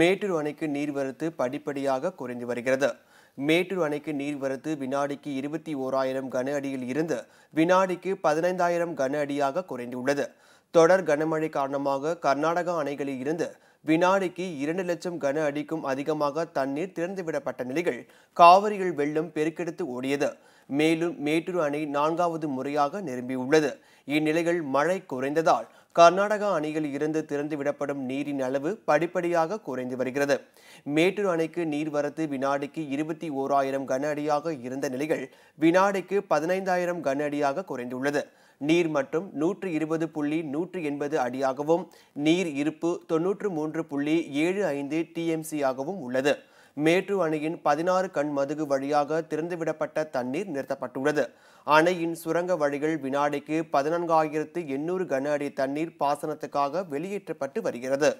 மேட்டூர் அணைக்கு நீர்வரத்து படிப்படியாக குறைந்து வருகிறது மேட்டூர் அணைக்கு நீர்வரத்து வினாடிக்கு இருபத்தி ஓராயிரம் கன அடியில் இருந்து வினாடிக்கு பதினைந்தாயிரம் கன அடியாக குறைந்துள்ளது தொடர் கனமழை காரணமாக கர்நாடகா அணைகளில் இருந்து வினாடிக்கு இரண்டு லட்சம் கன அடிக்கும் அதிகமாக தண்ணீர் திறந்துவிடப்பட்ட நிலையில் காவிரியில் வெள்ளம் பெருக்கெடுத்து ஓடியது மேலும் மேட்டூர் அணை நான்காவது முறையாக நிரம்பியுள்ளது இந்நிலையில் மழை குறைந்ததால் கர்நாடகா அணையில் இருந்து திறந்துவிடப்படும் நீரின் அளவு படிப்படியாக குறைந்து வருகிறது மேட்டூர் அணைக்கு நீர்வரத்து வினாடிக்கு இருபத்தி ஓராயிரம் கன அடியாக இருந்த நிலையில் வினாடிக்கு பதினைந்தாயிரம் கன அடியாக குறைந்துள்ளது நீர் மட்டும் நூற்று இருபது புள்ளி நூற்று எண்பது அடியாகவும் நீர் இருப்பு தொன்னூற்று மூன்று புள்ளி ஏழு ஐந்து டிஎம்சியாகவும் உள்ளது மேட்டு அணையின் பதினாறு கண் மதுகு வழியாக திறந்துவிடப்பட்ட தண்ணீர் நிறுத்தப்பட்டுள்ளது அணையின் சுரங்க வழிகள் வினாடிக்கு பதினான்காயிரத்து எண்ணூறு கன அடி தண்ணீர் பாசனத்துக்காக வெளியேற்றப்பட்டு வருகிறது